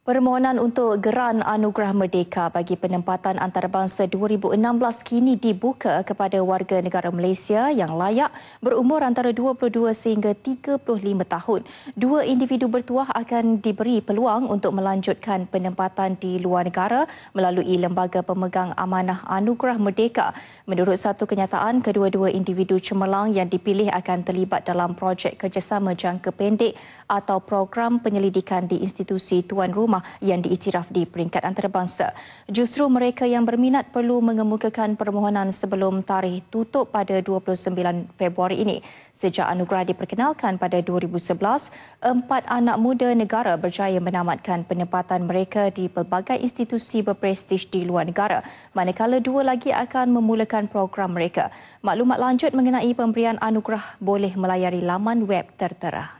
Permohonan untuk geran anugerah merdeka bagi penempatan antarabangsa 2016 kini dibuka kepada warga negara Malaysia yang layak berumur antara 22 sehingga 35 tahun. Dua individu bertuah akan diberi peluang untuk melanjutkan penempatan di luar negara melalui Lembaga Pemegang Amanah Anugerah Merdeka. Menurut satu kenyataan, kedua-dua individu cemerlang yang dipilih akan terlibat dalam projek kerjasama jangka pendek atau program penyelidikan di institusi Tuan Rumah rumah yang diiktiraf di peringkat antarabangsa. Justru mereka yang berminat perlu mengemukakan permohonan sebelum tarikh tutup pada 29 Februari ini. Sejak anugerah diperkenalkan pada 2011, empat anak muda negara berjaya menamatkan penempatan mereka di pelbagai institusi berprestij di luar negara. Manakala dua lagi akan memulakan program mereka. Maklumat lanjut mengenai pemberian anugerah boleh melayari laman web tertera.